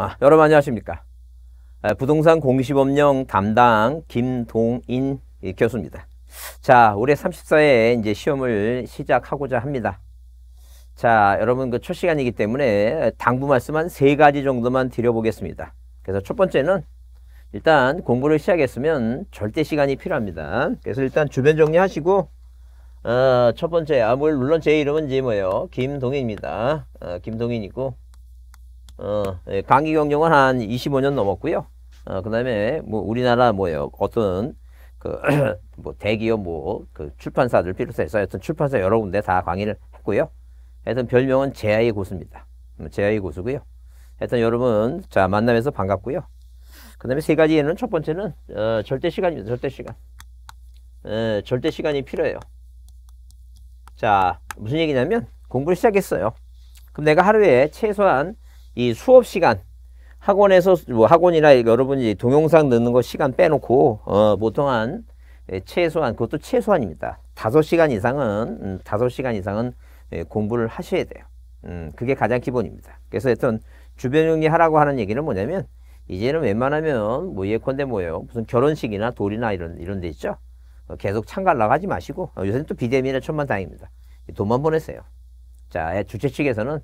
아, 여러분 안녕하십니까 아, 부동산 공시법령 담당 김동인 예, 교수입니다 자 올해 34회 이제 시험을 시작하고자 합니다 자 여러분 그 첫시간이기 때문에 당부 말씀 한 세 가지 정도만 드려보겠습니다 그래서 첫 번째는 일단 공부를 시작했으면 절대 시간이 필요합니다 그래서 일단 주변 정리하시고 어, 첫 번째 아 물론 제 이름은 이제 뭐예요 김동인입니다 어, 김동인이고 어, 강기 예, 경영은 한 25년 넘었고요. 어, 그 다음에 뭐 우리나라 뭐요 어떤 그 뭐 대기업 뭐 그 출판사들 필요해서 하여튼 출판사 여러 군데 다 강의를 했고요. 하여튼 별명은 제아의 고수입니다. 음, 제아의 고수고요. 하여튼 여러분 자 만나면서 반갑고요. 그 다음에 세 가지에는 첫 번째는 어, 절대 시간입니다. 절대 시간. 에, 예, 절대 시간이 필요해요. 자 무슨 얘기냐면 공부를 시작했어요. 그럼 내가 하루에 최소한 이 수업 시간 학원에서 뭐 학원이나 여러분이 동영상 넣는 거 시간 빼놓고 어, 보통 한 예, 최소한 그것도 최소한입니다. 5 시간 이상은 5 음, 시간 이상은 예, 공부를 하셔야 돼요. 음, 그게 가장 기본입니다. 그래서 하여튼 주변 정리하라고 하는 얘기는 뭐냐면 이제는 웬만하면 뭐 예컨대 뭐예요 무슨 결혼식이나 돌이나 이런 이런 데 있죠 어, 계속 참가를 나가지 마시고 어, 요새는 또 비대면에 천만다행입니다 돈만 보내세요 자 주최 측에서는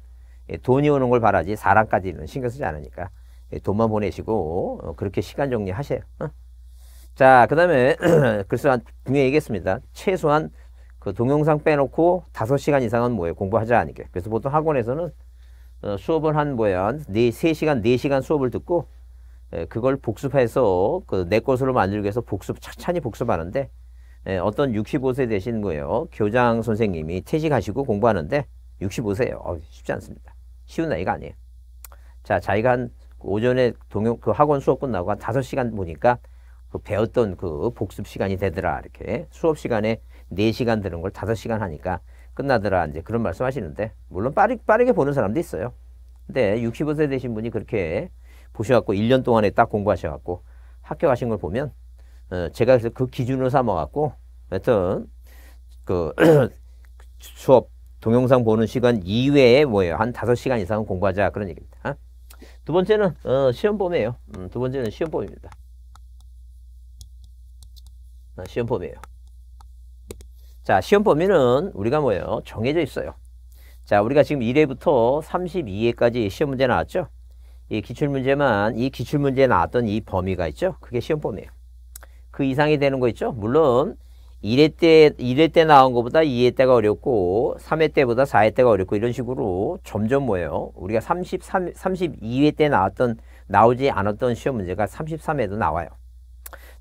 예, 돈이 오는 걸 바라지 사람까지는 신경 쓰지 않으니까 예, 돈만 보내시고 어, 그렇게 시간 정리하세요. 어? 자, 그 다음에 글쎄 분명 얘기했습니다. 최소한 그 동영상 빼놓고 다섯 시간 이상은 뭐예요? 공부하자 아니게. 그래서 보통 학원에서는 어, 수업을 한 뭐야 한 3시간, 4시간 수업을 듣고 예, 그걸 복습해서 그 내 것으로 만들기 위해서 복습 차차히 복습하는데 어떤 65세 되신 거예요. 교장 선생님이 퇴직하시고 공부하는데 65세예요. 어, 쉽지 않습니다. 쉬운 나이가 아니에요. 자, 자기가 한 오전에 동영 그 학원 수업 끝나고 한 5시간 보니까 그 배웠던 그 복습 시간이 되더라. 이렇게 수업 시간에 4시간 들은 걸 5시간 하니까 끝나더라. 이제 그런 말씀 하시는데 물론 빠르, 빠르게 보는 사람도 있어요. 근데 65세 되신 분이 그렇게 보셔 갖고 1년 동안에 딱 공부하셔 갖고 합격하신 걸 보면 어, 제가 그래서 그 기준으로 삼아 갖고 하여튼 그 수업 동영상 보는 시간 이외에 뭐예요? 한 5시간 이상은 공부하자 그런 얘기입니다. 어? 두 번째는 어, 시험범위에요 음, 두 번째는 시험범위입니다. 아, 시험범위에요 자, 시험범위는 우리가 뭐예요? 정해져 있어요. 자, 우리가 지금 1회부터 32회까지 시험 문제 나왔죠? 이 기출문제만, 이 기출문제에 나왔던 이 범위가 있죠? 그게 시험 범위예요. 그 이상이 되는 거 있죠? 물론 1회 때, 1회 때 나온 것보다 2회 때가 어렵고 3회 때보다 4회 때가 어렵고 이런 식으로 점점 뭐예요? 우리가 33, 32회 때 나왔던 나오지 않았던 시험 문제가 33회도 나와요.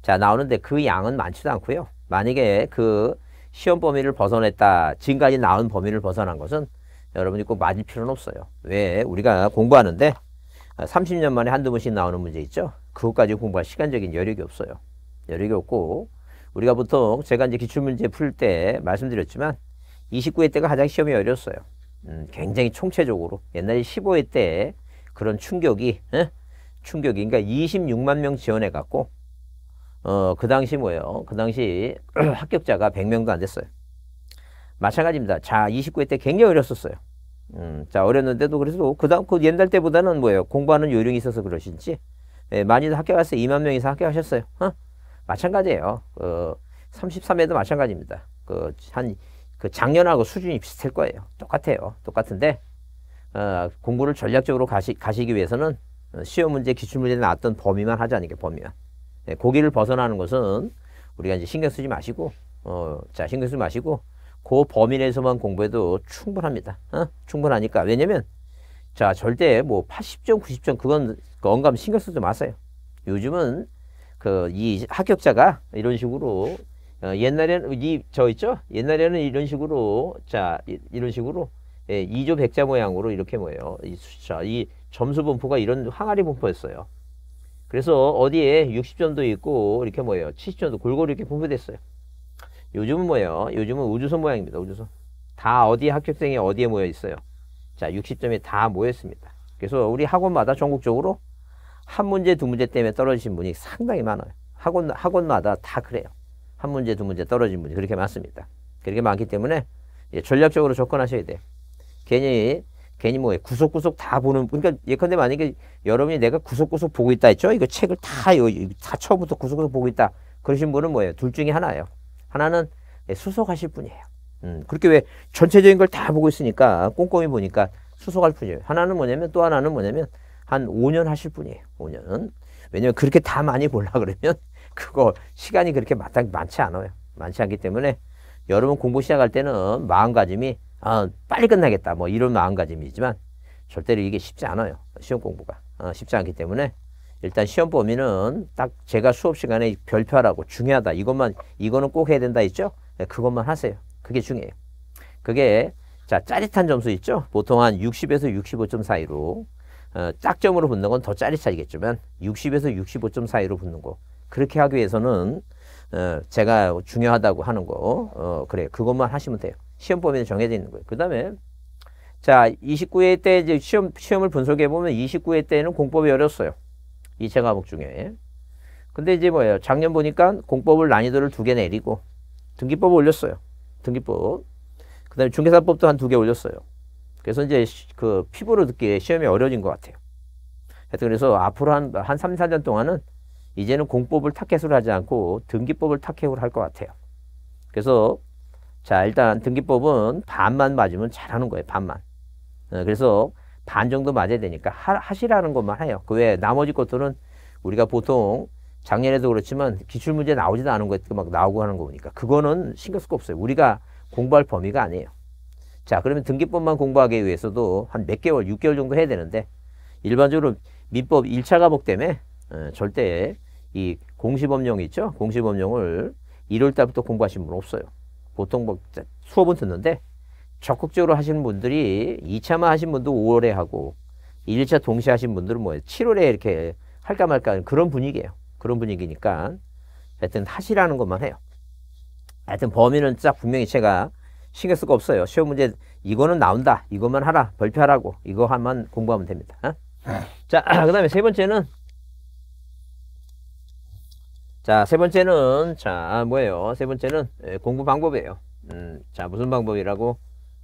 자 나오는데 그 양은 많지도 않고요. 만약에 그 시험 범위를 벗어냈다. 지금까지 나온 범위를 벗어난 것은 여러분이 꼭 맞을 필요는 없어요. 왜? 우리가 공부하는데 30년 만에 한두 번씩 나오는 문제 있죠? 그것까지 공부할 시간적인 여력이 없어요. 여력이 없고 우리가 보통 제가 이제 기출문제 풀 때 말씀드렸지만 29회 때가 가장 시험이 어려웠어요. 음, 굉장히 총체적으로 옛날에 15회 때 그런 충격이 에? 충격이 그러니까 26만 명 지원해 갖고 어, 그 당시 뭐예요? 그 당시 합격자가 100명도 안 됐어요. 마찬가지입니다. 자, 29회 때 굉장히 어렸었어요. 음, 자, 어렸는데도 그래서 그 다음, 그 옛날 때보다는 뭐예요? 공부하는 요령이 있어서 그러신지, 예, 많이들 합격했어요. 2만 명 이상 합격하셨어요. 어? 마찬가지예요. 그 33회도 마찬가지입니다. 그한그 그 작년하고 수준이 비슷할 거예요. 똑같아요. 똑같은데 어, 공부를 전략적으로 가시, 가시기 위해서는 어, 시험 문제, 기출 문제 나왔던 범위만 하지자니까 범위만. 네, 고기를 벗어나는 것은 우리가 이제 신경 쓰지 마시고 어, 자 신경 쓰지 마시고 그 범위 내에서만 공부해도 충분합니다. 어? 충분하니까 왜냐면 자 절대 뭐 80점, 90점 그건 그 언감 신경 쓰지 마세요. 요즘은 그이 합격자가 이런 식으로 어, 옛날에는 이저 있죠? 옛날에는 이런 식으로 자 이, 런 식으로 예, 2조 백자 모양으로 이렇게 뭐예요? 이 숫자 이 점수 분포가 이런 항아리 분포였어요. 그래서 어디에 60점도 있고 이렇게 뭐예요? 70점도 골고루 이렇게 분포됐어요. 요즘은 뭐예요? 요즘은 우주선 모양입니다. 우주선. 다 어디 합격생이 어디에 모여 있어요? 자, 60점이 다 모였습니다. 그래서 우리 학원마다 전국적으로 한 문제 두 문제 때문에 떨어지신 분이 상당히 많아요. 학원 학원마다 다 그래요. 한 문제 두 문제 떨어진 분이 그렇게 많습니다. 그렇게 많기 때문에 예, 전략적으로 접근하셔야 돼요. 괜히 괜히 뭐 구석구석 다 보는 그러니까 예컨대 만약에 여러분이 내가 구석구석 보고 있다 했죠. 이거 책을 다 여기 다 처음부터 구석구석 보고 있다. 그러신 분은 뭐예요? 둘 중에 하나예요. 하나는 예, 수석하실 분이에요. 음, 그렇게 왜 전체적인 걸 다 보고 있으니까 꼼꼼히 보니까 수석할 분이에요. 하나는 뭐냐면 또 하나는 뭐냐면 한 5년 하실 분이에요. 5년. 은 왜냐면 그렇게 다 많이 보려 그러면 그거 시간이 그렇게 마땅 히 많지 않아요. 많지 않기 때문에 여러분 공부 시작할 때는 마음가짐이 아, 빨리 끝나겠다 뭐 이런 마음가짐이지만 절대로 이게 쉽지 않아요. 시험 공부가 아, 쉽지 않기 때문에 일단 시험 범위는 딱 제가 수업 시간에 별표하라고 중요하다 이것만 이거는 꼭 해야 된다 있죠? 네, 그것만 하세요. 그게 중요해요. 그게 자 짜릿한 점수 있죠? 보통 한 60에서 65점 사이로 어, 짝점으로 붙는 건 더 짜릿하겠지만 60에서 65점 사이로 붙는 거 그렇게 하기 위해서는 어, 제가 중요하다고 하는 거 어, 그래 그것만 하시면 돼요. 시험 범위는 정해져 있는 거예요. 그 다음에 자 29회 때 이제 시험, 시험을 분석해 보면 29회 때는 공법이 어렵어요이차 과목 중에 근데 이제 뭐예요? 작년 보니까 공법을 난이도를 두 개 내리고 등기법을 올렸어요. 등기법. 그 다음에 중개사법도 한 두 개 올렸어요. 그래서 이제 그 피부로 듣기 시험이 어려워진 것 같아요. 하여튼 그래서 앞으로 한, 한 3, 4년 동안은 이제는 공법을 타켓으로 하지 않고 등기법을 타켓으로 할 것 같아요. 그래서 자 일단 등기법은 반만 맞으면 잘하는 거예요. 반만. 어, 그래서 반 정도 맞아야 되니까 하, 시라는 것만 해요. 그 외에 나머지 것들은 우리가 보통 작년에도 그렇지만 기출문제 나오지도 않은 것막 나오고 하는 거 보니까 그거는 신경 쓸 거 없어요. 우리가 공부할 범위가 아니에요. 자, 그러면 등기법만 공부하기 위해서도 한 몇 개월, 6개월 정도 해야 되는데 일반적으로 민법 1차 과목 때문에 어, 절대 이 공시법령 있죠? 공시법령을 1월 달부터 공부하신 분 없어요. 보통 뭐 수업은 듣는데 적극적으로 하시는 분들이 2차만 하신 분도 5월에 하고 1차 동시 에 하신 분들은 뭐 7월에 이렇게 할까 말까 하는 그런 분위기예요. 그런 분위기니까 하여튼 하시라는 것만 해요. 하여튼 범위는 딱 분명히 제가 신경 쓸거 없어요. 시험 문제 이거는 나온다. 이것만 하라. 벌표하라고. 이거 하면 공부하면 됩니다. 어? 네. 자, 그 다음에 세 번째는 자, 세 번째는 자, 뭐예요? 세 번째는 공부 방법이에요. 음, 자, 무슨 방법이라고?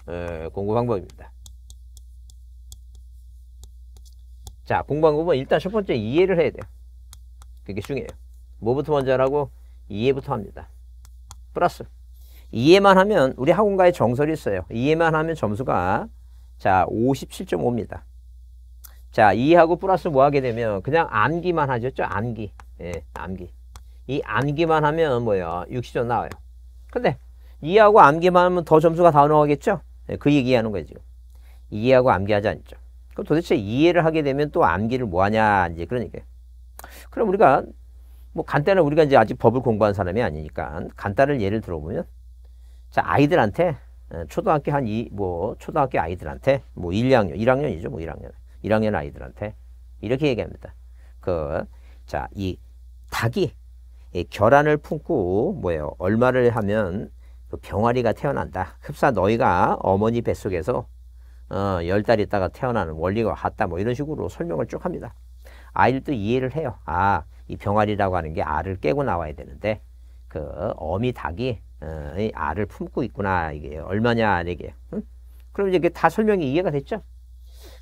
에, 공부 방법입니다. 자, 공부 방법은 일단 첫 번째 이해를 해야 돼요. 그게 중요해요. 뭐부터 먼저 하라고? 이해부터 합니다. 플러스 이해만 하면 우리 학원가에 정설이 있어요. 이해만 하면 점수가 자 57.5입니다. 자이해하고 플러스 뭐 하게 되면 그냥 암기만 하죠 그렇죠? 암기. 예, 암기. 이 암기만 하면 뭐예요? 60점 나와요. 근데 이해하고 암기만 하면 더 점수가 다 나오겠죠? 예, 그 얘기하는 거예요 지금. 이해하고 암기하지 않죠. 그럼 도대체 이해를 하게 되면 또 암기를 뭐하냐 이제 그러니까요. 그럼 우리가 뭐 간단한 우리가 이제 아직 법을 공부한 사람이 아니니까 간단한 예를 들어보면 자, 아이들한테 예, 초등학교 한 이 뭐 초등학교 아이들한테 뭐 1, 2학년, 1학년이죠. 뭐 1학년. 1학년 아이들한테 이렇게 얘기합니다. 그 자, 이 닭이 이 결안을 품고 뭐예요? 얼마를 하면 그 병아리가 태어난다. 흡사 너희가 어머니 뱃속에서 어, 열 달 있다가 태어나는 원리가 같다. 뭐 이런 식으로 설명을 쭉 합니다. 아이들도 이해를 해요. 아, 이 병아리라고 하는 게 알을 깨고 나와야 되는데 그 어미 닭이 어, 알을 품고 있구나 이게 얼마냐 이게 응? 그럼 이제 다 설명이 이해가 됐죠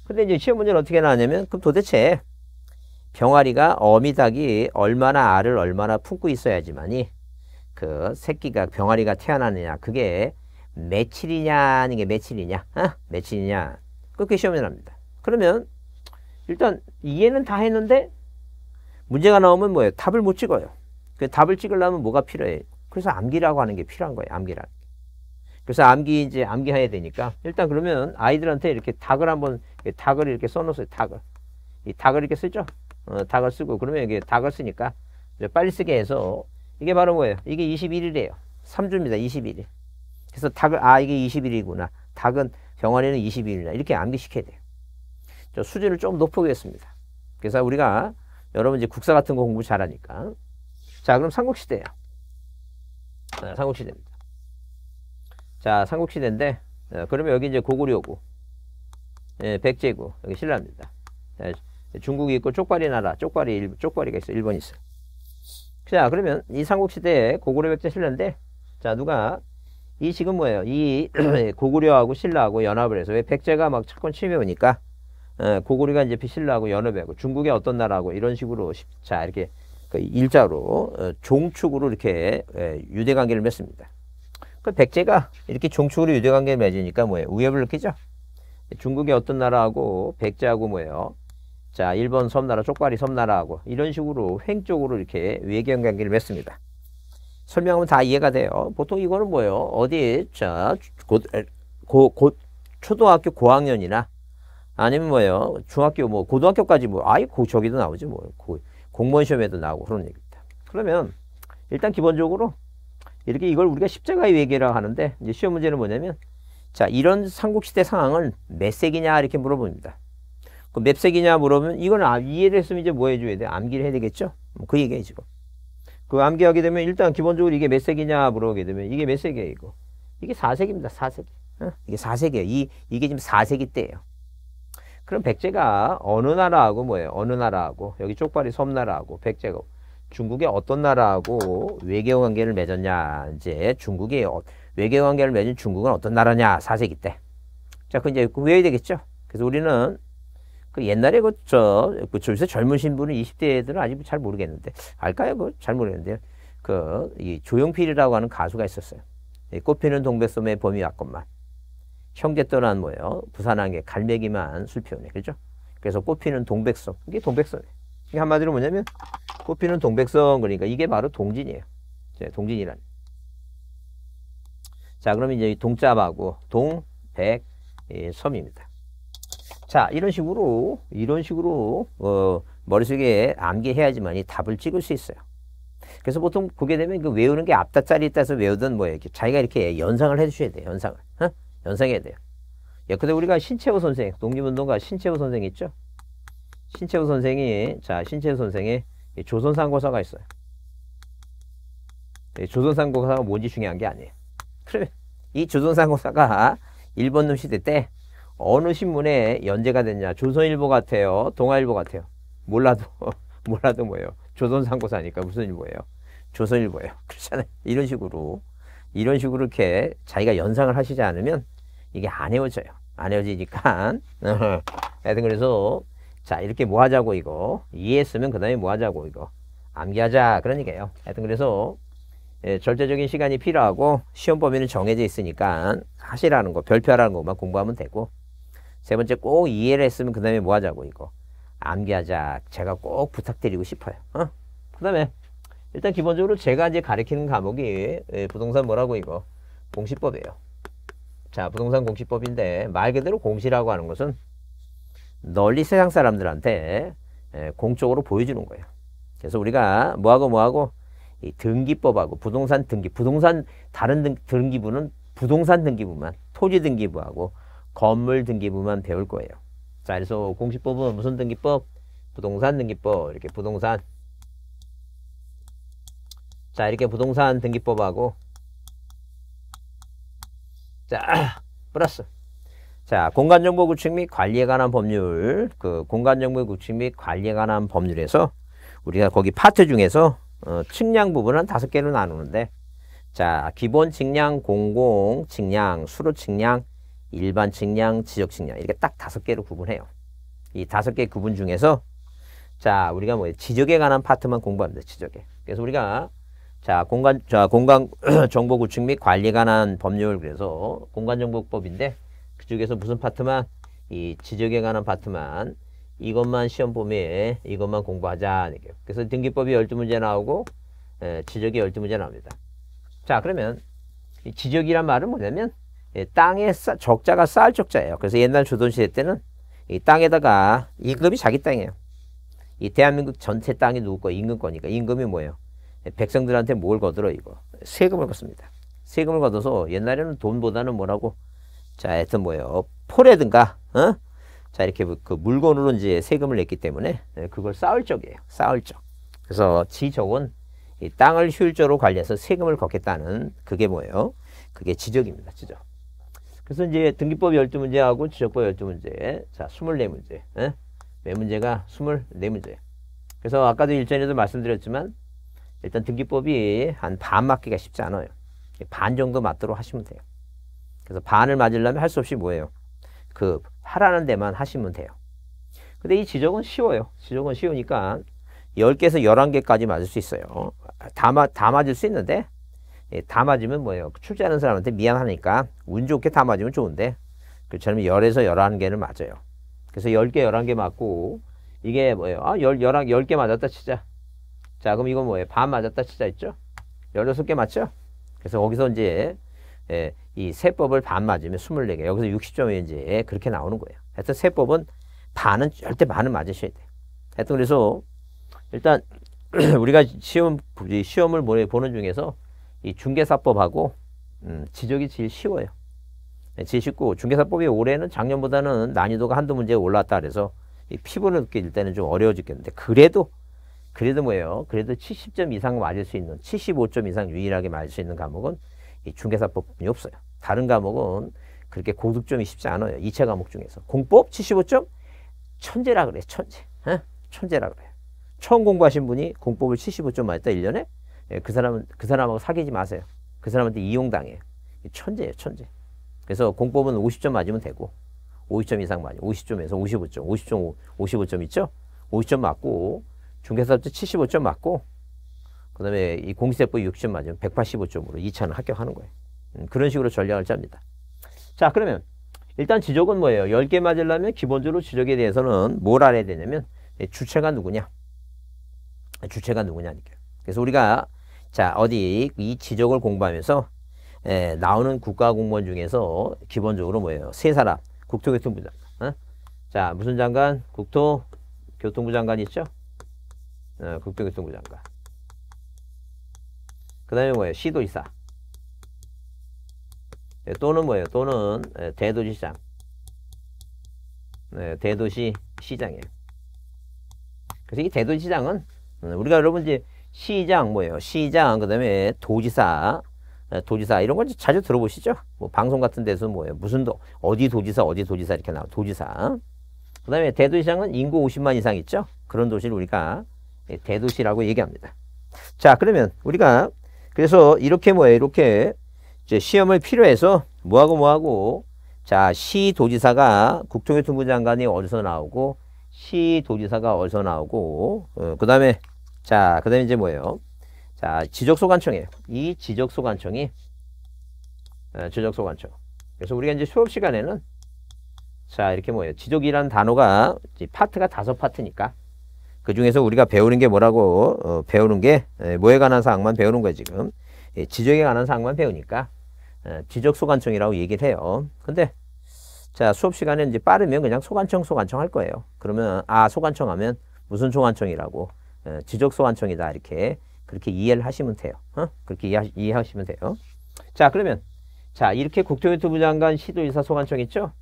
근데 이제 시험 문제는 어떻게 나왔냐면 그럼 도대체 병아리가 어미닭이 얼마나 알을 얼마나 품고 있어야지만이 그 새끼가 병아리가 태어나느냐 그게 며칠이냐 하는 게 며칠이냐 어? 며칠이냐 그렇게 시험을합니다 그러면 일단 이해는 다 했는데 문제가 나오면 뭐예요 답을 못 찍어요 그 답을 찍으려면 뭐가 필요해요 그래서 암기라고 하는 게 필요한 거예요. 암기라는 게. 그래서 암기 이제 암기해야 되니까 일단 그러면 아이들한테 이렇게 닭을 한번 닭을 이렇게 써놓으세요. 닭을 이 닭을 이렇게 쓰죠. 어, 닭을 쓰고 그러면 이게 닭을 쓰니까 빨리 쓰게 해서 이게 바로 뭐예요? 이게 21일이에요. 3주입니다. 21일. 그래서 닭을 아 이게 21일이구나. 닭은 병원에는 2 1일이나 이렇게 암기시켜야 돼요. 저 수준을 좀높여보겠습니다 그래서 우리가 여러분 이제 국사 같은 거 공부 잘하니까 자 그럼 삼국시대예요. 어, 삼국시대입니다. 자, 삼국시대인데, 어, 그러면 여기 이제 고구려 고 예, 백제고, 여기 신라입니다. 예, 중국이 있고 쪽발이 나라, 쪽발이, 쪽발이가 있어 일본이 있어 자, 그러면 이 삼국시대에 고구려 백제 신라인데, 자, 누가, 이 지금 뭐예요? 이 고구려하고 신라하고 연합을 해서, 왜 백제가 막 차권 침해오니까, 예, 고구려가 이제 신라하고 연합하고, 중국의 어떤 나라하고, 이런 식으로, 자, 이렇게 그 일자로 어, 종축으로 이렇게 예, 유대 관계를 맺습니다. 그 백제가 이렇게 종축으로 유대 관계를 맺으니까 뭐예요? 위협을 느끼죠. 중국의 어떤 나라하고 백제하고 뭐예요? 자, 일본 섬나라, 쪽발이 섬나라하고 이런 식으로 횡쪽으로 이렇게 외경 관계를 맺습니다. 설명하면 다 이해가 돼요. 보통 이거는 뭐예요? 어디 자, 곧, 고, 곧 초등학교 고학년이나 아니면 뭐예요? 중학교 뭐 고등학교까지 뭐 아이 고 저기도 나오지 뭐. 고, 공무원 시험에도 나오고 그런 얘기입니다. 그러면 일단 기본적으로 이렇게 이걸 우리가 십자가의 외계라 하는데 이제 시험 문제는 뭐냐면 자 이런 삼국시대 상황을 몇 세기냐 이렇게 물어봅니다. 그 몇 세기냐 물어보면 이건 아, 이해를 했으면 이제 뭐 해줘야 돼? 암기를 해야 되겠죠? 뭐 그 얘기예요 지금. 그 암기하게 되면 일단 기본적으로 이게 몇 세기냐 물어보게 되면 이게 몇 세기예요 이거? 이게 4세기입니다. 4세기. 어? 이게 4세기예요. 이, 이게 지금 4세기 때예요. 그럼 백제가 어느 나라하고 뭐예요? 어느 나라하고 여기 쪽발이 섬나라하고 백제가 중국의 어떤 나라하고 외교관계를 맺었냐 이제 중국이 어, 외교관계를 맺은 중국은 어떤 나라냐 사세기 때. 자, 그 이제 외워야 되겠죠. 그래서 우리는 그 옛날에 그저 요새 그 젊은 신분은 20대 애 들은 아직 잘 모르겠는데 알까요? 그 잘 모르겠는데요. 그 이 조용필이라고 하는 가수가 있었어요. 꽃피는 동백섬의 봄이 왔건만. 형제 떠난 모여 부산항에 갈매기만 술피우네. 그죠? 그래서 꽃피는 동백성. 이게 동백성이에요. 이게 한마디로 뭐냐면 꽃피는 동백성 그러니까 이게 바로 동진이에요. 예, 동진이란. 자, 그러면 이제 동자하고 동백섬입니다. 자, 이런 식으로 이런 식으로 어, 머릿속에 암기해야지만 이 답을 찍을 수 있어요. 그래서 보통 보게 되면 그 외우는 게 앞다짜리 따서 외우던 뭐 이렇게 자기가 이렇게 연상을 해주셔야 돼요. 연상을. 어? 연상해야 돼요. 예컨대 우리가 신채호 선생, 독립운동가 신채호 선생 있죠? 신채호 선생이, 자, 신채호 선생의 조선상고사가 있어요. 조선상고사가 뭔지 중요한 게 아니에요. 그러면 이 조선상고사가 일본 놈시대 때 어느 신문에 연재가 됐냐? 조선일보 같아요? 동아일보 같아요? 몰라도, 몰라도 뭐예요? 조선상고사니까 무슨 일보예요? 조선일보예요. 그렇잖아요. 이런 식으로. 이런 식으로 이렇게 자기가 연상을 하시지 않으면 이게 안 헤어져요. 안 헤어지니까. 하여튼 그래서 자 이렇게 뭐 하자고 이거 이해했으면 그 다음에 뭐 하자고 이거 암기하자 그러니까요 하여튼 그래서 예, 절대적인 시간이 필요하고 시험 범위는 정해져 있으니까 하시라는 거 별표하라는 것만 공부하면 되고 세 번째 꼭 이해를 했으면 그 다음에 뭐 하자고 이거 암기하자 제가 꼭 부탁드리고 싶어요. 어? 그 다음에 일단 기본적으로 제가 이제 가리키는 과목이 예, 부동산 뭐라고 이거 공시법이에요. 자 부동산 공시법인데 말 그대로 공시라고 하는 것은 널리 세상 사람들한테 예, 공적으로 보여주는 거예요. 그래서 우리가 뭐하고 뭐하고 이 등기법하고 부동산 등기, 부동산 다른 등, 등기부는 부동산 등기부만, 토지 등기부하고 건물 등기부만 배울 거예요. 자, 그래서 공시법은 무슨 등기법? 부동산 등기법, 이렇게 부동산 자 이렇게 부동산 등기법하고 자 플러스 자 공간정보 구축 및 관리에 관한 법률 그 공간정보 구축 및 관리에 관한 법률에서 우리가 거기 파트 중에서 어, 측량 부분은 다섯 개로 나누는데 자 기본 측량 공공 측량 수로 측량 일반 측량 지적 측량 이렇게 딱 다섯 개로 구분해요 이 다섯 개 구분 중에서 자 우리가 뭐 지적에 관한 파트만 공부합니다 지적에 그래서 우리가 자, 공간, 자, 공간 정보 구축 및 관리 관한 법률 그래서 공간정보법인데 그쪽에서 무슨 파트만 이 지적에 관한 파트만 이것만 시험 범위에 이것만 공부하자. 그래서 등기법이 열두 문제 나오고 에, 지적이 열두 문제 나옵니다. 자, 그러면 이 지적이란 말은 뭐냐면 예, 땅에 싸, 적자가 쌀 적자예요. 그래서 옛날 조선시대 때는 이 땅에다가 임금이 자기 땅이에요. 이 대한민국 전체 땅이 누구 거? 임금 거니까 임금이 뭐예요? 백성들한테 뭘 거들어 이거 세금을 걷습니다. 세금을 걷어서 옛날에는 돈보다는 뭐라고 자 하여튼 뭐예요 포레든가 어? 자 이렇게 그, 그 물건으로 이제 세금을 냈기 때문에 네, 그걸 쌓을 적이에요 쌓을 적 그래서 지적은 이 땅을 효율적으로 관리해서 세금을 걷겠다는 그게 뭐예요 그게 지적입니다 지적 그래서 이제 등기법 12문제하고 지적법 12문제 자 24문제 에? 예? 매 문제가 24문제 그래서 아까도 일전에도 말씀드렸지만 일단 등기법이 한 반 맞기가 쉽지 않아요. 반 정도 맞도록 하시면 돼요. 그래서 반을 맞으려면 할 수 없이 뭐예요? 그 하라는 데만 하시면 돼요. 근데 이 지적은 쉬워요. 지적은 쉬우니까 10개에서 11개까지 맞을 수 있어요. 다, 마, 다 맞을 수 있는데 예, 다 맞으면 뭐예요? 출제하는 사람한테 미안하니까 운 좋게 다 맞으면 좋은데 그처럼 10에서 11개는 맞아요. 그래서 10개, 11개 맞고 이게 뭐예요? 아, 10, 11, 10개 맞았다 치자. 자 그럼 이건 뭐예요? 반 맞았다 치자 있죠? 16개 맞죠? 그래서 거기서 이제 예, 이 세법을 반 맞으면 24개 여기서 60점이 이제 그렇게 나오는 거예요. 하여튼 세법은 반은 절대 반은 맞으셔야 돼요. 하여튼 그래서 일단 우리가 시험, 시험을 보는 중에서 이 중개사법하고 음, 지적이 제일 쉬워요. 예, 제일 쉽고 중개사법이 올해는 작년보다는 난이도가 한두 문제 올랐다 그래서 이 피부를 느낄 때는 좀 어려워지겠는데 그래도 그래도 뭐예요? 그래도 70점 이상 맞을 수 있는 75점 이상 유일하게 맞을 수 있는 과목은 이 중개사법이 없어요. 다른 과목은 그렇게 고득점이 쉽지 않아요. 2차 과목 중에서. 공법 75점? 천재라 그래 천재. 에? 예? 천재라 그래요. 처음 공부하신 분이 공법을 75점 맞았다 1년에? 예, 그 사람은 그 사람하고 사귀지 마세요. 그 사람한테 이용당해요. 천재예요, 천재. 그래서 공법은 50점 맞으면 되고 50점 이상 맞아요. 50점에서 55점, 50점, 55점 있죠? 50점 맞고 중개사도 75점 맞고 그 다음에 이 공시세법 60점 맞으면 185점으로 2차는 합격하는 거예요. 음, 그런 식으로 전략을 짭니다. 자 그러면 일단 지적은 뭐예요? 10개 맞으려면 기본적으로 지적에 대해서는 뭘 알아야 되냐면 예, 주체가 누구냐 주체가 누구냐니까요. 그래서 우리가 자 어디 이 지적을 공부하면서 에, 예, 나오는 국가공무원 중에서 기본적으로 뭐예요? 세 사람 국토교통부 장관 어? 자 무슨 장관? 국토교통부 장관 있죠? 어, 국정교통 부 장관. 그 다음에 뭐예요? 시도지사. 예, 또는 뭐예요? 또는 예, 대도시장. 예, 대도시 시장이에요. 그래서 이 대도시장은 음, 우리가 여러분 이제 시장 뭐예요? 시장 그 다음에 도지사 예, 도지사 이런 걸 자주 들어보시죠? 뭐 방송 같은 데서 뭐예요? 무슨 도 어디 도지사 어디 도지사 이렇게 나와 도지사. 그 다음에 대도시장은 인구 50만 이상 있죠? 그런 도시를 우리가 예, 대도시라고 얘기합니다. 자, 그러면 우리가 그래서 이렇게 뭐 이렇게 시험을 필요해서 뭐하고 뭐하고 자, 시 도지사가 국토교통부 장관이 어디서 나오고 시 도지사가 어디서 나오고 어, 그다음에 자, 그다음에 이제 뭐예요? 자, 지적소관청이에요. 이 지적소관청이 어, 지적소관청. 그래서 우리가 이제 수업 시간에는 자, 이렇게 뭐예요? 지적이라는 단어가 파트가 다섯 파트니까 그 중에서 우리가 배우는 게 뭐라고 어, 배우는 게 뭐에 관한 사항만 배우는 거예요 지금 예, 지적에 관한 사항만 배우니까 예, 지적 소관청이라고 얘기를 해요 근데 자 수업 시간에 이제 빠르면 그냥 소관청 소관청 할 거예요 그러면 아 소관청 하면 무슨 소관청이라고 예, 지적 소관청이다 이렇게 그렇게 이해를 하시면 돼요 어? 그렇게 이해하, 이해하시면 돼요 자 그러면 자 이렇게 국토교통부 장관 시도의사 소관청 있죠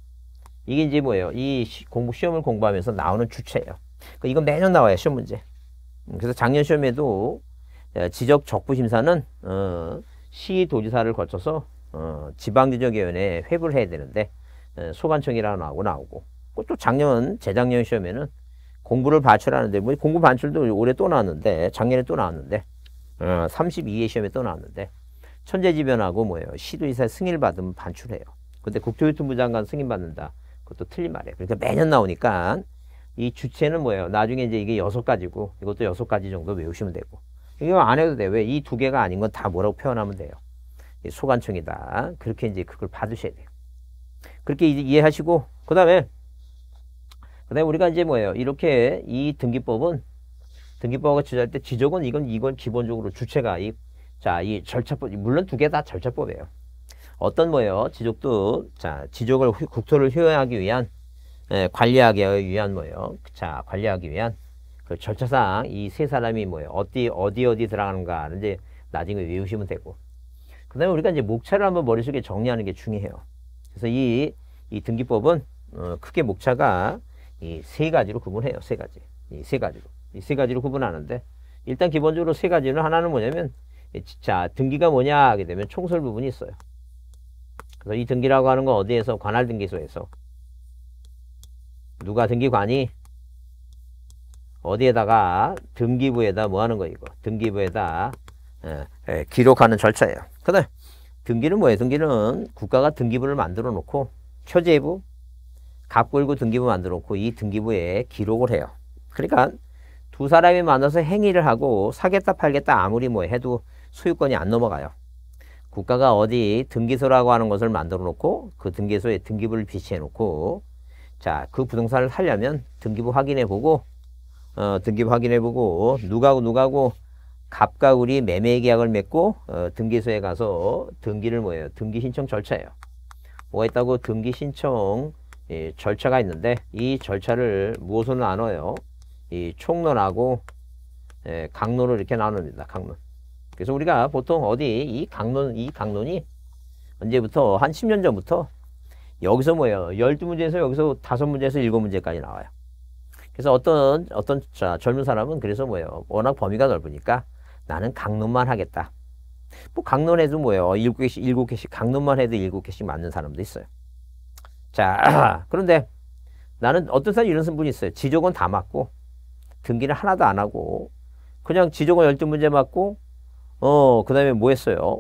이게 이제 뭐예요 이 시, 공부 시험을 공부하면서 나오는 주체예요 그 이건 매년 나와요, 시험 문제. 음, 그래서 작년 시험에도 어, 지적 적부 심사는 어, 시도지사를 거쳐서 어, 지방지적위원회 회부를 해야 되는데 어, 소관청이라고 나오고 나오고 또 작년 재작년 시험에는 공부를 반출하는데 뭐 공부 반출도 올해 또 나왔는데 작년에 또 나왔는데 어, 32회 시험에 또 나왔는데 천재지변하고 뭐예요 시도지사 승인을 받으면 반출해요. 근데 국토교통부 장관 승인 받는다. 그것도 틀린 말이에요. 그러니까 매년 나오니까 이 주체는 뭐예요? 나중에 이제 이게 여섯 가지고 이것도 여섯 가지 정도 외우시면 되고 이거 안 해도 돼. 요 왜? 이 두 개가 아닌 건 다 뭐라고 표현하면 돼요? 소관청이다 그렇게 이제 그걸 받으셔야 돼요. 그렇게 이해하시고 그 다음에 그 다음에 우리가 이제 뭐예요? 이렇게 이 등기법은 등기법과 주제할 때 지적은 이건 이건 기본적으로 주체가 이자이 절차법 물론 두 개 다 절차법이에요. 어떤 뭐예요? 지적도 자 지적을 국토를 효용하기 위한 예, 관리하기 위한 뭐예요? 자, 관리하기 위한 그 절차상 이 세 사람이 뭐예요? 어디 어디 어디 들어가는가 이제 나중에 외우시면 되고. 그다음에 우리가 이제 목차를 한번 머릿속에 정리하는 게 중요해요. 그래서 이 이 등기법은 어, 크게 목차가 이 세 가지로 구분해요. 세 가지. 이 세 가지로. 이 세 가지로 구분하는데 일단 기본적으로 세 가지는 하나는 뭐냐면 자, 등기가 뭐냐 하게 되면 총설 부분이 있어요. 그래서 이 등기라고 하는 건 어디에서 관할 등기소에서 누가 등기관이 어디에다가 등기부에다 뭐 하는 거 이거 등기부에다 예, 예, 기록하는 절차예요 그다음 등기는 뭐예요 등기는 국가가 등기부를 만들어 놓고 표제부 갖고 골고 등기부 만들어 놓고 이 등기부에 기록을 해요 그러니까 두 사람이 만나서 행위를 하고 사겠다 팔겠다 아무리 뭐 해도 소유권이 안 넘어가요 국가가 어디 등기소라고 하는 것을 만들어 놓고 그 등기소에 등기부를 비치해 놓고 자, 그 부동산을 살려면 등기부 확인해 보고, 어, 등기부 확인해 보고, 누가고 누가고 갑과 우리 매매 계약을 맺고, 어, 등기소에 가서 등기를 뭐예요? 등기 신청 절차예요. 뭐가 있다고 등기 신청 예, 절차가 있는데, 이 절차를 무엇으로 나눠요? 이 총론하고, 예, 강론을 이렇게 나눕니다. 강론. 그래서 우리가 보통 어디 이 강론, 이 강론이 언제부터 한 10년 전부터 여기서 뭐예요? 12문제에서 여기서 5문제에서 7문제까지 나와요. 그래서 어떤 어떤 자, 젊은 사람은 그래서 뭐예요? 워낙 범위가 넓으니까 나는 강론만 하겠다. 뭐 강론 해도 뭐예요? 7개씩 7개씩 강론만 해도 7개씩 맞는 사람도 있어요. 자, 그런데 나는 어떤 사람이 이런 분이 있어요. 지적은 다 맞고 등기는 하나도 안 하고 그냥 지적은 12문제 맞고 어, 그다음에 뭐 했어요?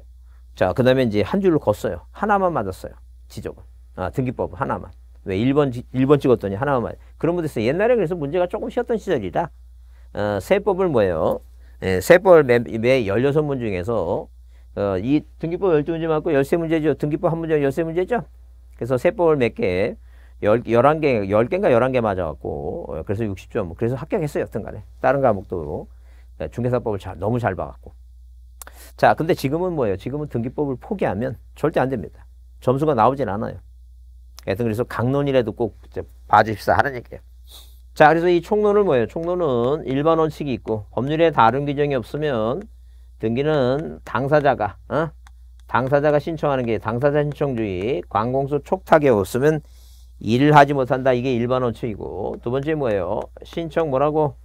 자, 그다음에 이제 한 줄로 걷어요. 하나만 맞았어요. 지적은. 아, 등기법 하나만. 왜 1번, 1번 찍었더니 하나만. 그런 분들 있어 옛날에 그래서 문제가 조금 쉬었던 시절이라. 어, 세법을 뭐예요? 예, 세법을 매, 매 16문 중에서 어, 이 등기법 12문제 맞고 13문제죠. 등기법 한 문제 13문제죠. 그래서 세법을 몇 개, 열, 11개, 10개인가 11개 맞아갖고, 어, 그래서 60점, 그래서 합격했어요. 여튼 간에. 다른 과목도 그러니까 중개사법을 잘, 너무 잘 봐갖고. 자, 근데 지금은 뭐예요? 지금은 등기법을 포기하면 절대 안 됩니다. 점수가 나오진 않아요. 하여튼 예, 그래서 강론이라도 꼭 봐주십사 하는 얘기예요. 자, 그래서 이 총론을 뭐예요? 총론은 일반 원칙이 있고 법률에 다른 규정이 없으면 등기는 당사자가 어? 당사자가 신청하는 게 당사자 신청주의 관공서 촉탁에 없으면 일을 하지 못한다. 이게 일반 원칙이고 두 번째 뭐예요? 신청 뭐라고?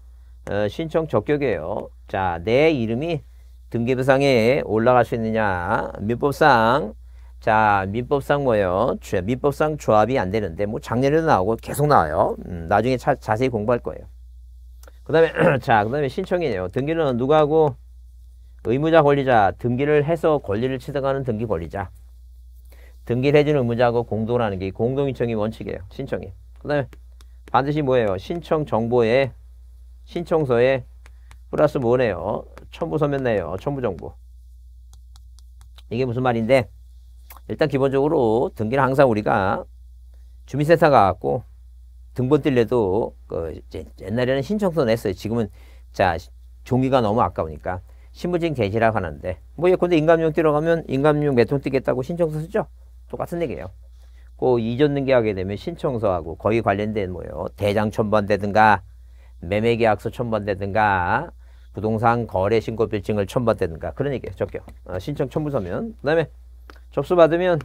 어, 신청 적격이에요. 자, 내 이름이 등기부상에 올라갈 수 있느냐? 민법상 자, 민법상 뭐예요? 민법상 조합이 안 되는데, 뭐 작년에도 나오고 계속 나와요. 음, 나중에 차, 자세히 공부할 거예요. 그 다음에, 자, 그 다음에 신청이네요 등기는 누가 하고? 의무자 권리자, 등기를 해서 권리를 취득하는 등기 권리자. 등기를 해주는 의무자하고 공동하는 게 공동신청이 원칙이에요. 신청이. 그 다음에 반드시 뭐예요? 신청 정보에, 신청서에 플러스 뭐네요? 첨부 서면 내요. 첨부 정보. 이게 무슨 말인데? 일단 기본적으로 등기는 항상 우리가 주민센터 가갖고 등본 뜰래도 그 옛날에는 신청서 냈어요. 지금은 자 종이가 너무 아까우니까 신분증 게시라고 하는데 뭐 예컨대 인감용 들러가면 인감용 몇통 뜨겠다고 신청서 쓰죠. 똑같은 얘기예요. 그 이전 등기하게 되면 신청서하고 거의 관련된 뭐요 대장 첨부한다든가 매매계약서 첨부한다든가 부동산 거래 신고 필증을 첨부한다든가 그런 얘기예요. 적격 어, 신청 첨부서면 그다음에 접수 받으면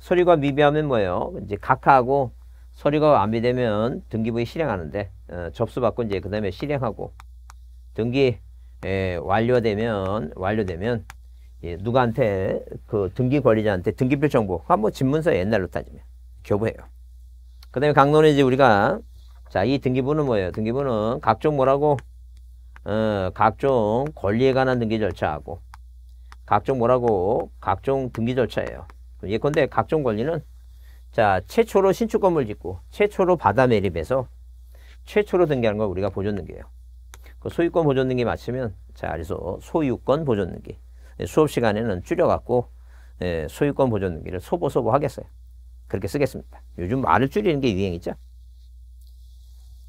서류가 미비하면 뭐예요? 이제 각하하고 서류가 완비되면 등기부에 실행하는데 어, 접수 받고 이제 그 다음에 실행하고 등기 에, 예, 완료되면 완료되면 예, 누구한테 그 등기 관리자한테 등기표 정보 한 번 집문서 옛날로 따지면 교부해요. 그 다음에 강론은 이제 우리가 자 이 등기부는 뭐예요? 등기부는 각종 뭐라고 어, 각종 권리에 관한 등기 절차하고 각종 뭐라고 각종 등기 절차예요. 예컨대 각종 권리는 자 최초로 신축 건물 짓고 최초로 바다 매립해서 최초로 등기하는 걸 우리가 보존등기예요. 그 소유권 보존등기 맞추면 자 그래서 소유권 보존등기 예, 수업 시간에는 줄여갖고 예, 소유권 보존등기를 소보소보 하겠어요. 그렇게 쓰겠습니다. 요즘 말을 줄이는 게 유행이죠.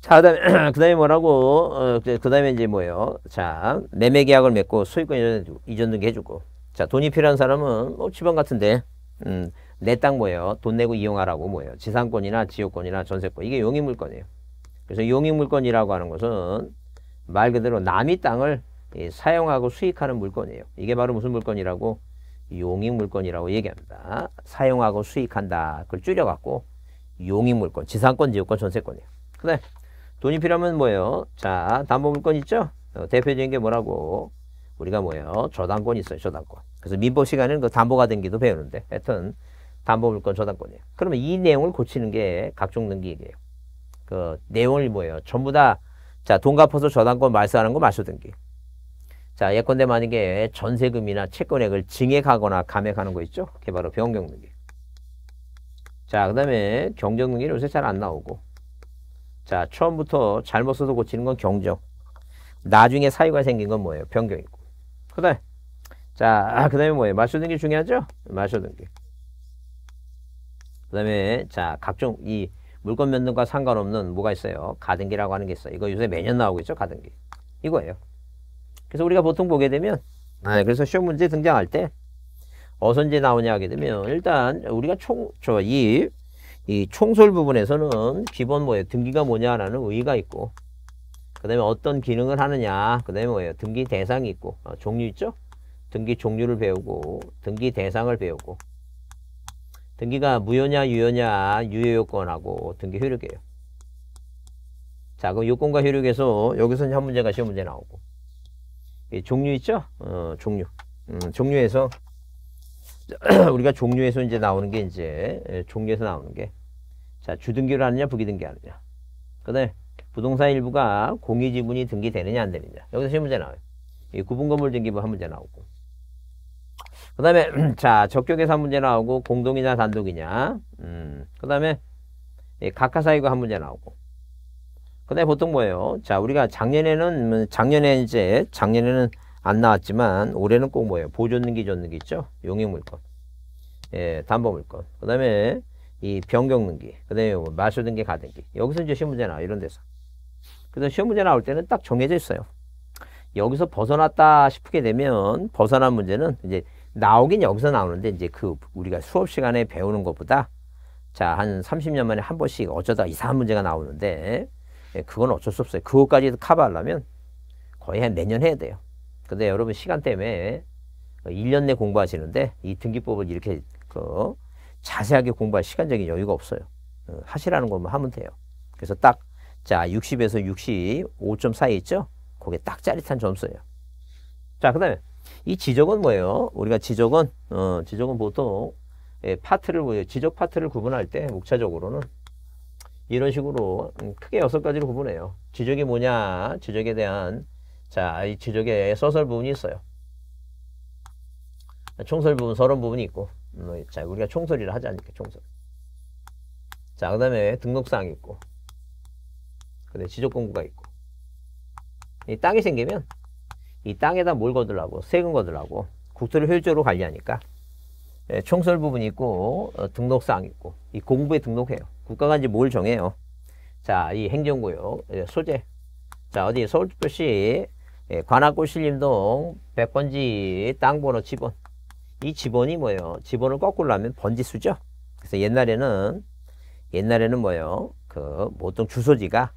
자, 그다음에 그다음에 뭐라고? 어, 그다음에 이제 뭐예요? 자, 매매 계약을 맺고 수익권 이전, 이전 등기 해주고. 자, 돈이 필요한 사람은 뭐 지방 같은데, 음, 내 땅 뭐예요? 돈 내고 이용하라고 뭐예요? 지상권이나 지역권이나 전세권 이게 용인 물건이에요. 그래서 용인물권이라고 하는 것은 말 그대로 남이 땅을 예, 사용하고 수익하는 물건이에요. 이게 바로 무슨 물건이라고? 용인물권이라고 얘기합니다. 사용하고 수익한다. 그걸 줄여갖고 용인물권 지상권, 지역권, 전세권이에요. 그다음 돈이 필요하면 뭐예요? 자, 담보물건 있죠? 어, 대표적인 게 뭐라고? 우리가 뭐예요? 저당권 있어요, 저당권. 그래서 민법 시간에는 그 담보가 된기도 배우는데, 하여튼, 담보물건 저당권이에요. 그러면 이 내용을 고치는 게 각종 등기예요. 그 내용이 뭐예요? 전부 다, 자, 돈 갚아서 저당권 말소하는 거 말소 등기. 자, 예컨대 만약에 전세금이나 채권액을 증액하거나 감액하는 거 있죠? 그게 바로 변경등기. 자, 그 다음에 경정등기는 요새 잘 안 나오고, 자, 처음부터 잘못 써서 고치는 건 경정. 나중에 사유가 생긴 건 뭐예요? 변경이고. 그 다음에, 자, 아, 그 다음에 뭐예요? 마셔등기 중요하죠? 마셔등기. 그 다음에, 자, 각종 이 물건 면등과 상관없는 뭐가 있어요? 가등기라고 하는 게 있어요. 이거 요새 매년 나오고 있죠? 가등기. 이거예요. 그래서 우리가 보통 보게 되면, 아, 그래서 시험 문제 등장할 때, 어선제 나오냐 하게 되면, 일단 우리가 총, 저, 이, 이 총솔 부분에서는 기본 뭐예요? 등기가 뭐냐라는 의의가 있고 그 다음에 어떤 기능을 하느냐 그 다음에 뭐예요? 등기 대상이 있고 어, 종류 있죠? 등기 종류를 배우고 등기 대상을 배우고 등기가 무효냐 유효냐 유효요건하고 등기 효력이에요. 자 그럼 요건과 효력에서 여기서는 한 문제가 쉬운 문제 나오고 종류 있죠? 어, 종류 음, 종류에서 우리가 종류에서 이제 나오는 게 이제 예, 종류에서 나오는 게 자, 주등기를 하느냐 부기등기 하느냐. 그다음에 부동산 일부가 공유 지분이 등기되느냐 안 되느냐. 여기서 실문제 나와요. 이 구분 건물 등기부 한 문제 나오고. 그다음에 자, 적격 계산 문제 나오고 공동이냐 단독이냐. 음. 그다음에 각하사이고 한 문제 나오고. 그다음에 보통 뭐예요? 자, 우리가 작년에는 작년에 이제 작년에는 안 나왔지만 올해는 꼭 뭐예요? 보존능기, 존능기 있죠? 용익물권, 예, 담보물권. 그 다음에 이 변경능기, 그 다음에 뭐마술능기 가등기. 여기서 이제 시험 문제 나와 이런 데서. 그래서 시험 문제 나올 때는 딱 정해져 있어요. 여기서 벗어났다 싶게 되면 벗어난 문제는 이제 나오긴 여기서 나오는데 이제 그 우리가 수업 시간에 배우는 것보다 자한 30년 만에 한 번씩 어쩌다 이상한 문제가 나오는데 예, 그건 어쩔 수 없어요. 그것까지 도 커버하려면 거의 한내년 해야 돼요. 근데 여러분 시간 때문에 1년 그 내 공부하시는데 이 등기법을 이렇게 그 자세하게 공부할 시간적인 여유가 없어요. 어, 하시라는 것만 하면 돼요. 그래서 딱, 자, 60에서 65점 사이 있죠? 그게 딱 짜릿한 점수예요. 자, 그 다음에 이 지적은 뭐예요? 우리가 지적은, 어, 지적은 보통 예, 파트를, 뭐, 지적 파트를 구분할 때 목차적으로는 이런 식으로 음, 크게 여섯 가지로 구분해요. 지적이 뭐냐, 지적에 대한 자, 이 지적에 소설 부분이 있어요. 총설 부분, 서론 부분이 있고, 음, 자, 우리가 총설이라 하지 않니까, 총설. 자, 그 다음에 등록사항이 있고, 그 다음에 지적 공구가 있고, 이 땅이 생기면, 이 땅에다 뭘 거들라고, 세금 거들라고, 국토를 효율적으로 관리하니까, 예, 총설 부분이 있고, 어, 등록사항이 있고, 이 공부에 등록해요. 국가가 이제 뭘 정해요. 자, 이 행정구역, 예, 소재. 자, 어디 서울특별시 예, 관악구 신림동 100번지 땅번호 집원. 이집원이 뭐예요? 집원을 거꾸로 하면 번지수죠. 그래서 옛날에는 옛날에는 뭐예요? 그 보통 주소지가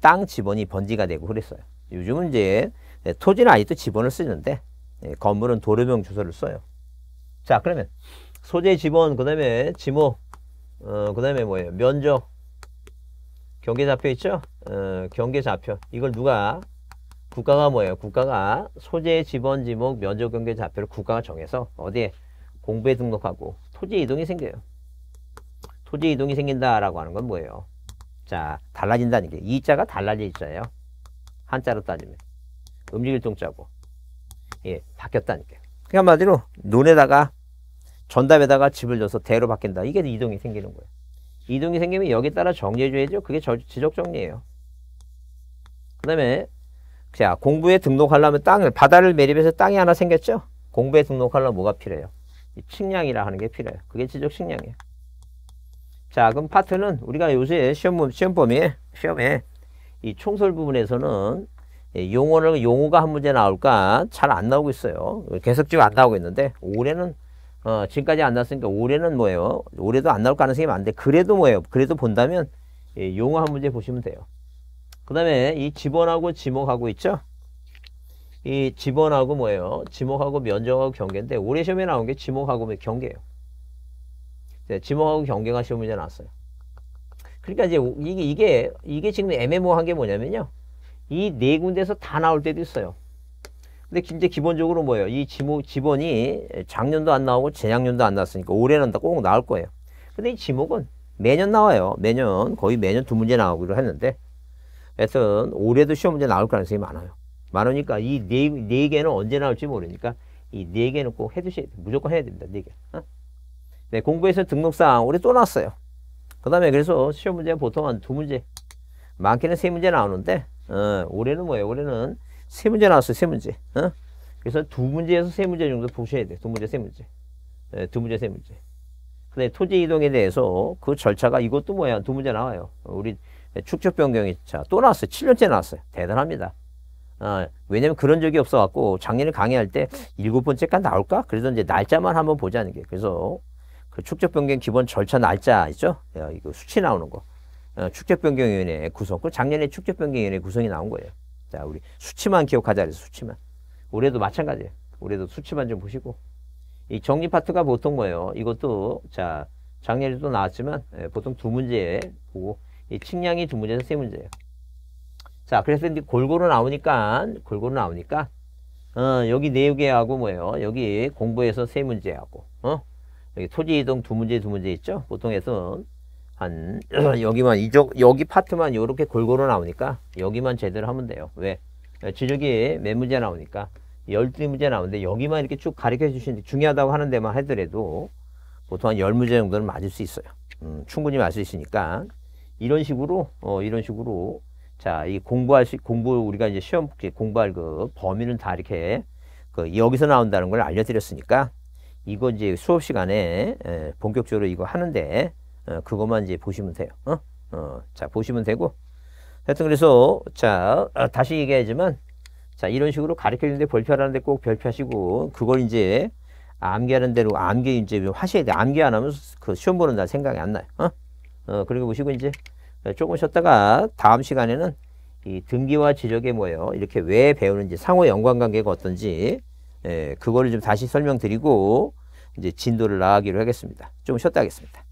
땅집원이 번지가 되고 그랬어요. 요즘은 이제 토지는 아직도 집원을 쓰는데 예, 건물은 도로명 주소를 써요. 자 그러면 소재 집원 그 다음에 지목 어, 그 다음에 뭐예요? 면적 경계 좌표 있죠? 어, 경계 좌표 이걸 누가 국가가 뭐예요? 국가가 소재, 지번, 지목, 면적, 경계, 좌표를 국가가 정해서 어디에? 공부에 등록하고 토지 이동이 생겨요. 토지 이동이 생긴다라고 하는 건 뭐예요? 자, 달라진다는 게 이자가 달라질 자예요. 한자로 따지면. 움직일 동자고. 예, 바뀌었다는 게. 그러 그러니까 한마디로 눈에다가 전답에다가 집을 줘서 대로 바뀐다. 이게 이동이 생기는 거예요. 이동이 생기면 여기 따라 정리해줘야죠. 그게 저, 지적 정리예요. 그 다음에 자, 공부에 등록하려면 땅을, 바다를 매립해서 땅이 하나 생겼죠? 공부에 등록하려면 뭐가 필요해요? 이 측량이라 하는 게 필요해요. 그게 지적 측량이에요. 자, 그럼 파트는 우리가 요새 시험, 시험 범위, 에 시험에 이 총설 부분에서는 예, 용어를, 용어가 한 문제 나올까 잘 안 나오고 있어요. 계속 지금 안 나오고 있는데, 올해는, 어, 지금까지 안 나왔으니까 올해는 뭐예요? 올해도 안 나올 가능성이 많은데, 그래도 뭐예요? 그래도 본다면, 예, 용어 한 문제 보시면 돼요. 그 다음에 이 지번하고 지목하고 있죠? 이 지번하고 뭐예요? 지목하고 면적하고 경계인데 올해 시험에 나온 게 지목하고 경계예요. 네, 지목하고 경계가 시험 문제 나왔어요. 그러니까 이제 이게 이게 이게 지금 애매모호한 게 뭐냐면요. 이 네 군데에서 다 나올 때도 있어요. 근데 이제 기본적으로 뭐예요? 이 지목 지번이 작년도 안 나오고 재작년도 안 나왔으니까 올해는 꼭 나올 거예요. 근데 이 지목은 매년 나와요. 매년 거의 매년 두 문제 나오기로 했는데 하여튼 올해도 시험 문제 나올 가능성이 많아요. 많으니까 이네 네 개는 언제 나올지 모르니까 이 네 개는 꼭 해두셔야 돼요. 무조건 해야 됩니다. 네 개. 어? 네, 공부에서 등록사항 올해 또 나왔어요. 그 다음에 그래서 시험 문제 보통 한 두 문제, 많게는 세 문제 나오는데 어, 올해는 뭐예요? 올해는 세 문제 나왔어요. 세 문제. 어? 그래서 두 문제에서 세 문제 정도 보셔야 돼요. 두 문제, 세 문제. 네, 두 문제, 세 문제. 근데 토지 이동에 대해서 그 절차가 이것도 뭐야? 두 문제 나와요. 우리 예, 축적 변경이 자, 또 나왔어요. 7년째 나왔어요. 대단합니다. 어, 왜냐면 그런 적이 없어갖고 작년에 강의할 때 일곱 번째까지 나올까? 그래서 이제 날짜만 한번 보자는 게. 그래서 그 축적 변경 기본 절차 날짜 있죠? 야, 예, 이거 수치 나오는 거. 어, 축적 변경위원회 구성. 그 작년에 축적 변경위원회 구성이 나온 거예요. 자, 우리 수치만 기억하자 그래서 수치만. 올해도 마찬가지예요. 올해도 수치만 좀 보시고. 이 정리 파트가 보통 뭐예요? 이것도 자 작년에도 나왔지만 예, 보통 두 문제 보고 이 측량이 두 문제에서 세 문제예요. 자, 그래서 이제 골고루 나오니까, 골고루 나오니까, 어, 여기 네 개하고 뭐예요? 여기 공부에서 세 문제하고, 어? 여기 토지 이동 두 문제, 두 문제 있죠? 보통에서 한, 여기만, 이쪽, 여기 파트만 이렇게 골고루 나오니까, 여기만 제대로 하면 돼요. 왜? 지적이 몇 문제 나오니까, 열두 문제 나오는데, 여기만 이렇게 쭉 가르쳐 주시는 중요하다고 하는 데만 하더라도, 보통 한 열문제 정도는 맞을 수 있어요. 음, 충분히 맞을 수 있으니까. 이런 식으로 어 이런 식으로 자 이 공부할 시, 공부 우리가 이제 시험 공부할 그 범위는 다 이렇게 그 여기서 나온다는 걸 알려드렸으니까 이거 이제 수업 시간에 에, 예, 본격적으로 이거 하는데 어, 그것만 이제 보시면 돼요. 어? 어, 자 보시면 되고 하여튼 그래서 자 아, 다시 얘기하지만 자 이런 식으로 가르쳐주는데 별표하는데 꼭 별표하시고 그걸 이제 암기하는 대로 암기 이제 하셔야 돼. 암기 안 하면 그 시험 보는 날 생각이 안 나요. 어? 어, 그리고 보시고 이제 네, 조금 쉬었다가 다음 시간에는 이 등기와 지적에 모여 이렇게 왜 배우는지 상호 연관관계가 어떤지 예, 그거를 좀 다시 설명드리고 이제 진도를 나가기로 하겠습니다. 좀 쉬었다 하겠습니다.